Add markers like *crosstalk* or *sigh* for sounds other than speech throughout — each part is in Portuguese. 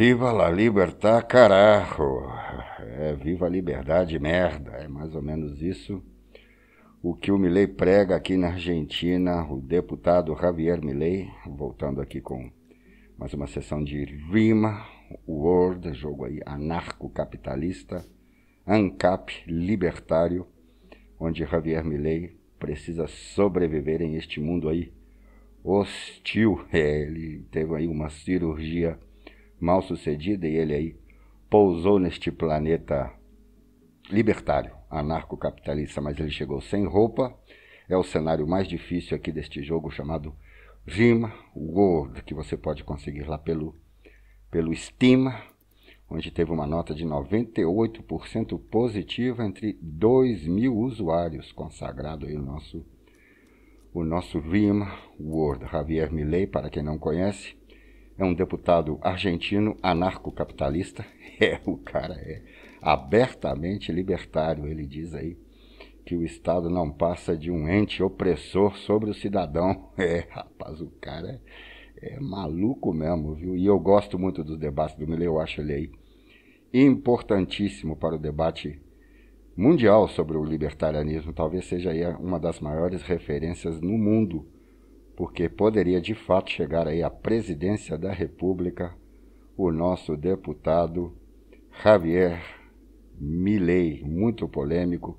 Viva la libertad, carajo! É, viva a liberdade, merda! É mais ou menos isso o que o Milley prega aqui na Argentina, o deputado Javier Milley, voltando aqui com mais uma sessão de Rima, World, jogo aí anarcocapitalista, ANCAP, libertário, onde Javier Milley precisa sobreviver em este mundo aí hostil. É, ele teve aí uma cirurgia mal sucedida, e ele aí pousou neste planeta libertário, anarcocapitalista, mas ele chegou sem roupa. É o cenário mais difícil aqui deste jogo chamado Vima World, que você pode conseguir lá pelo, pelo Steam, onde teve uma nota de 98% positiva entre 2 mil usuários, consagrado aí o nosso, o nosso Vima World. Javier Milley para quem não conhece, é um deputado argentino anarcocapitalista. *laughs* É, o cara é abertamente libertário. Ele diz aí que o Estado não passa de um ente opressor sobre o cidadão. *laughs* É, rapaz, o cara é, é maluco mesmo, viu? E eu gosto muito dos debates do Milley, eu acho ele aí importantíssimo para o debate mundial sobre o libertarianismo. Talvez seja aí uma das maiores referências no mundo porque poderia de fato chegar aí à presidência da República o nosso deputado Javier Milei, muito polêmico.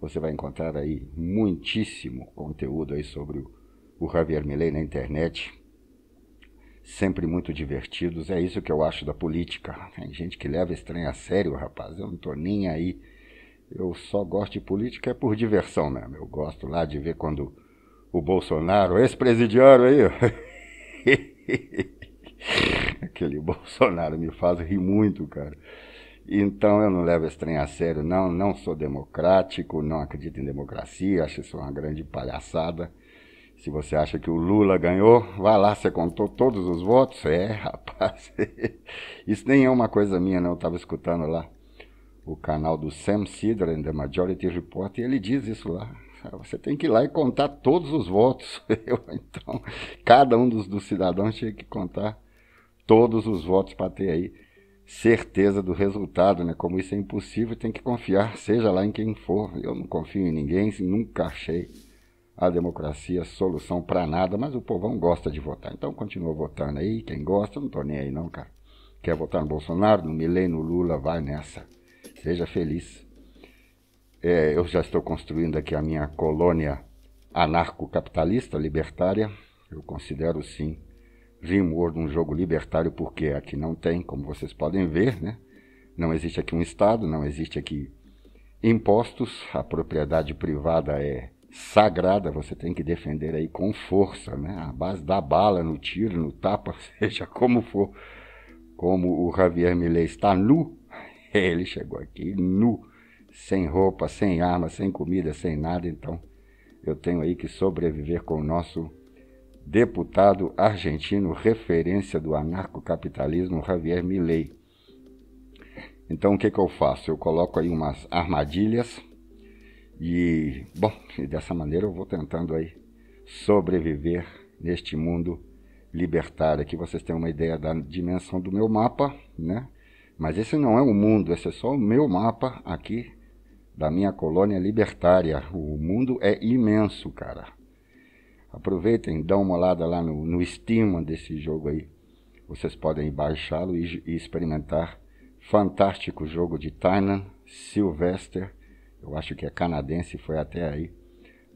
Você vai encontrar aí muitíssimo conteúdo aí sobre o, Javier Milei na internet. Sempre muito divertidos, é isso que eu acho da política. Tem gente que leva estranho a sério, rapaz. Eu não tô nem aí. Eu só gosto de política é por diversão mesmo. Eu gosto lá de ver quando o Bolsonaro, esse presidiário aí, *laughs* aquele Bolsonaro me faz rir muito, cara. Então eu não levo esse trem a sério, não, não sou democrático, não acredito em democracia, acho isso uma grande palhaçada. Se você acha que o Lula ganhou, vá lá, você contou todos os votos? É, *laughs* rapaz. Isso nem é uma coisa minha, não. Eu estava escutando lá o canal do Sam Sidran, The Majority Report, e ele diz isso lá. Ah, você tem que ir lá e contar todos os votos. *laughs* Eu, então, cada um dos, dos cidadãos tinha que contar todos os votos para ter aí certeza do resultado, né? Como isso é impossível, tem que confiar, seja lá em quem for. Eu não confio em ninguém, nunca achei a democracia solução para nada, mas o povão gosta de votar. Então continua votando aí, quem gosta, não tô nem aí não, cara. Quer votar no Bolsonaro, no Milei, no Lula, vai nessa. Seja feliz é, eu já estou construindo aqui a minha colônia anarcocapitalista libertária. Eu considero sim Dream World um jogo libertário, porque aqui não tem, como vocês podem ver, né? Não existe aqui um Estado, não existe aqui impostos, a propriedade privada é sagrada, você tem que defender aí com força, né? A base da bala, no tiro, no tapa, *laughs* seja como for. Como o Javier Millet está nu, *laughs* ele chegou aqui nu sem roupa, sem arma, sem comida, sem nada. Então, eu tenho aí que sobreviver com o nosso deputado argentino, referência do anarcocapitalismo, Javier Milei. Então, o que, que eu faço? Eu coloco aí umas armadilhas e, bom, dessa maneira eu vou tentando aí sobreviver neste mundo libertário. Aqui vocês têm uma ideia da dimensão do meu mapa, né? Mas esse não é o mundo, esse é só o meu mapa aqui da minha colônia libertária. O mundo é imenso, cara. Aproveitem, dão uma olhada lá no, no Steam desse jogo aí. Vocês podem baixá-lo e, e, experimentar. Fantástico jogo de Tynan Sylvester. Eu acho que é canadense, foi até aí.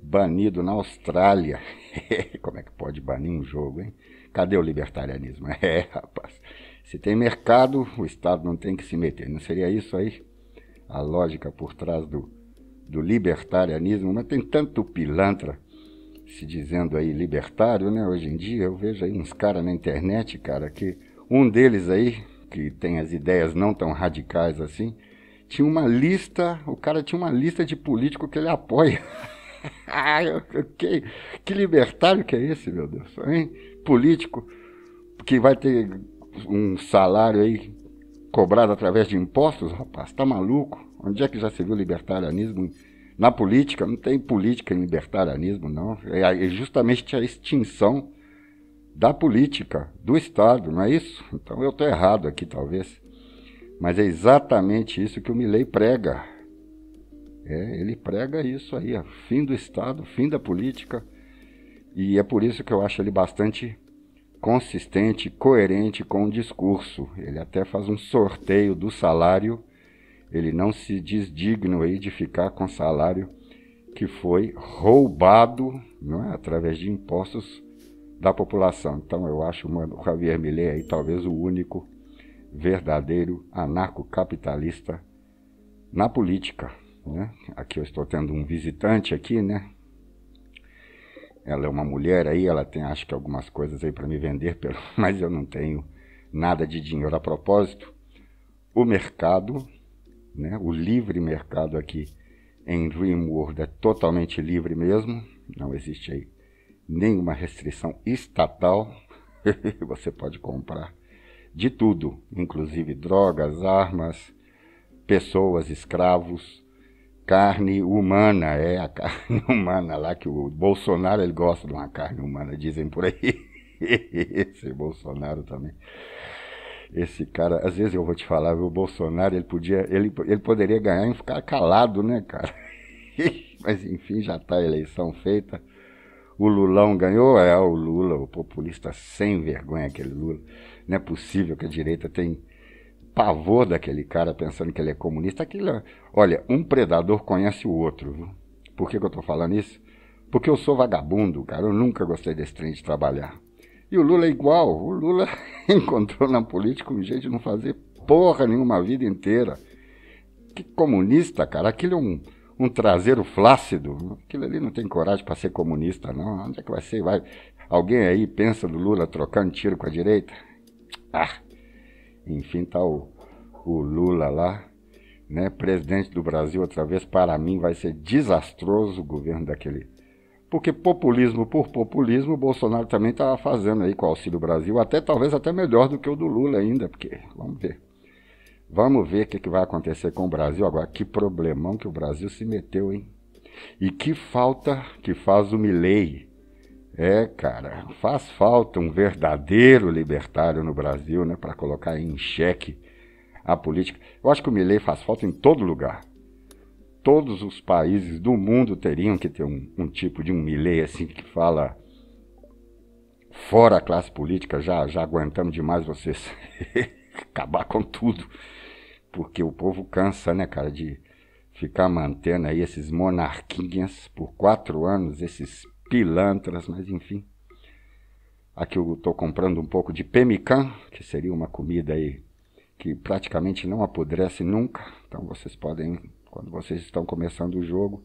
Banido na Austrália. *laughs* Como é que pode banir um jogo, hein? Cadê o libertarianismo? *laughs* É, rapaz. Se tem mercado, o Estado não tem que se meter. Não seria isso aí? a lógica por trás do, do libertarianismo, mas tem tanto pilantra se dizendo aí libertário, né? Hoje em dia eu vejo aí uns caras na internet, cara, que um deles aí, que tem as ideias não tão radicais assim, tinha uma lista, o cara tinha uma lista de político que ele apoia. *laughs* Ah, que, que libertário que é esse, meu Deus, hein? Político que vai ter um salário aí cobrado através de impostos, rapaz, tá maluco? Onde é que já se viu libertarianismo? Na política, não tem política em libertarianismo, não. É, é justamente a extinção da política, do Estado, não é isso? Então eu estou errado aqui, talvez. Mas é exatamente isso que o Milley prega. É, ele prega isso aí, ó, fim do Estado, fim da política. E é por isso que eu acho ele bastante consistente, coerente com o discurso. Ele até faz um sorteio do salário. Ele não se diz digno aí de ficar com salário que foi roubado não é? através de impostos da população. Então eu acho o Javier Millet aí talvez o único verdadeiro anarcocapitalista na política. Né? Aqui eu estou tendo um visitante aqui, né? Ela é uma mulher aí, ela tem acho que algumas coisas aí para me vender, *laughs* mas eu não tenho nada de dinheiro a propósito. O mercado, né, o livre mercado aqui em Dreamworld é totalmente livre mesmo, não existe aí nenhuma restrição estatal. *laughs* Você pode comprar de tudo, inclusive drogas, armas, pessoas, escravos, carne humana, é a *laughs* carne humana lá que o Bolsonaro ele gosta de uma carne humana, dizem por aí. *laughs* Esse Bolsonaro também. Esse cara, às vezes eu vou te falar, o Bolsonaro ele podia, ele, ele poderia ganhar e ficar calado, né, cara? *laughs* Mas enfim, já está a eleição feita. O Lulão ganhou, é o Lula, o populista sem vergonha aquele Lula. Não é possível que a direita tem pavor daquele cara pensando que ele é comunista. Aquilo, é, olha, um predador conhece o outro. Viu? Por que, que eu estou falando isso? Porque eu sou vagabundo, cara. Eu nunca gostei desse trem de trabalhar. E o Lula é igual. O Lula *laughs* encontrou na política um jeito de não fazer porra nenhuma a vida inteira. Que comunista, cara. Aquilo é um, um traseiro flácido. Aquilo ali não tem coragem para ser comunista, não. Onde é que vai ser? Vai. Alguém aí pensa do Lula trocando tiro com a direita? Ah! Enfim, tá o, o Lula lá, né? Presidente do Brasil outra vez. Para mim vai ser desastroso o governo daquele. Porque populismo por populismo, o Bolsonaro também tá fazendo aí com o Auxílio Brasil, até talvez até melhor do que o do Lula ainda, porque vamos ver. Vamos ver o que, que vai acontecer com o Brasil agora. Que problemão que o Brasil se meteu, hein? E que falta que faz o Milley é, cara, faz falta um verdadeiro libertário no Brasil, né, para colocar em xeque a política. Eu acho que o Milley faz falta em todo lugar. Todos os países do mundo teriam que ter um, um tipo de um Milley assim que fala fora a classe política, já já aguentamos demais vocês *laughs* acabar com tudo. Porque o povo cansa, né, cara, de ficar mantendo aí esses monarquinhas por quatro anos, esses pilantras, mas enfim. Aqui eu estou comprando um pouco de pemmican, que seria uma comida aí que praticamente não apodrece nunca. Então vocês podem, quando vocês estão começando o jogo,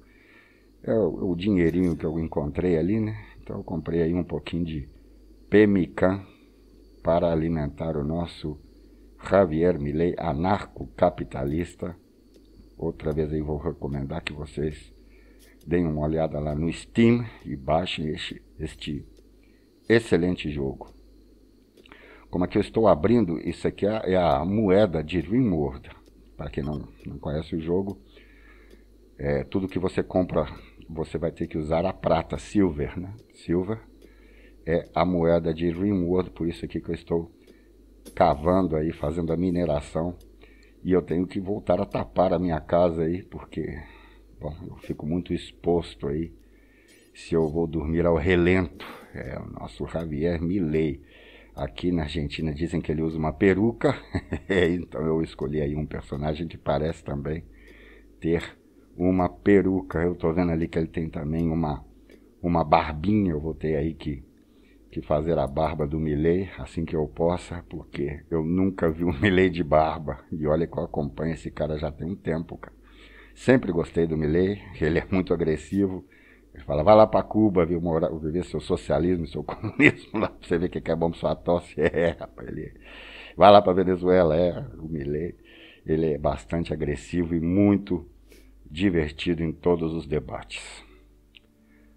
é o, o dinheirinho que eu encontrei ali, né? Então eu comprei aí um pouquinho de pemmican para alimentar o nosso Javier Milei anarcocapitalista. Outra vez aí vou recomendar que vocês deem uma olhada lá no Steam e baixem este, este excelente jogo. Como é que eu estou abrindo, isso aqui é, é a moeda de Rimworld. Para quem não, não conhece o jogo, é, tudo que você compra, você vai ter que usar a prata, silver, né? Silver é a moeda de Rimworld, por isso aqui que eu estou cavando aí, fazendo a mineração. E eu tenho que voltar a tapar a minha casa aí, porque Bom, eu fico muito exposto aí se eu vou dormir ao relento. É o nosso Javier Milley Aqui na Argentina dizem que ele usa uma peruca, *laughs* é, então eu escolhi aí um personagem que parece também ter uma peruca. Eu estou vendo ali que ele tem também uma, uma barbinha, eu vou ter aí que, que fazer a barba do Milley assim que eu possa, porque eu nunca vi um *laughs* Milley de barba. E olha que eu acompanho esse cara já tem um tempo, cara. Sempre gostei do Milley, ele é muito agressivo. Ele fala, vai lá para Cuba viu, morar, viver seu socialismo, seu *laughs* comunismo lá, pra você ver o que é bom pra sua tosse. *laughs* É, rapaz, ele... É. Vai lá para Venezuela, é, o Milley. Ele é bastante agressivo e muito divertido em todos os debates.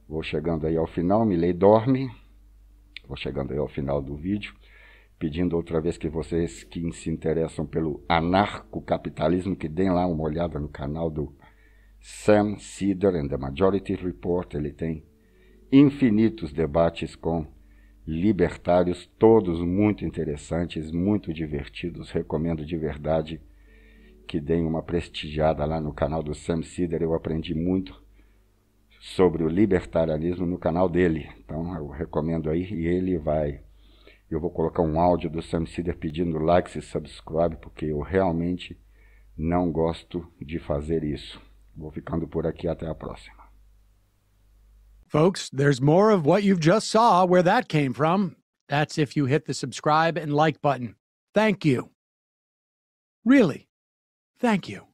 Vou chegando aí ao final, Milley dorme. Vou chegando aí ao final do vídeo pedindo outra vez que vocês que se interessam pelo anarcocapitalismo, que deem lá uma olhada no canal do Sam Cedar and the Majority Report. Ele tem infinitos debates com libertários, todos muito interessantes, muito divertidos. Recomendo de verdade que deem uma prestigiada lá no canal do Sam Cedar. Eu aprendi muito sobre o libertarianismo no canal dele. Então eu recomendo aí e ele vai eu vou colocar um áudio do Sam Cedar pedindo like e subscribe, porque eu realmente não gosto de fazer isso. Vou ficando por aqui até a próxima. Folks, there's more of what you've just saw where that came from. That's if you hit the subscribe and like button. Thank you. Really. Thank you.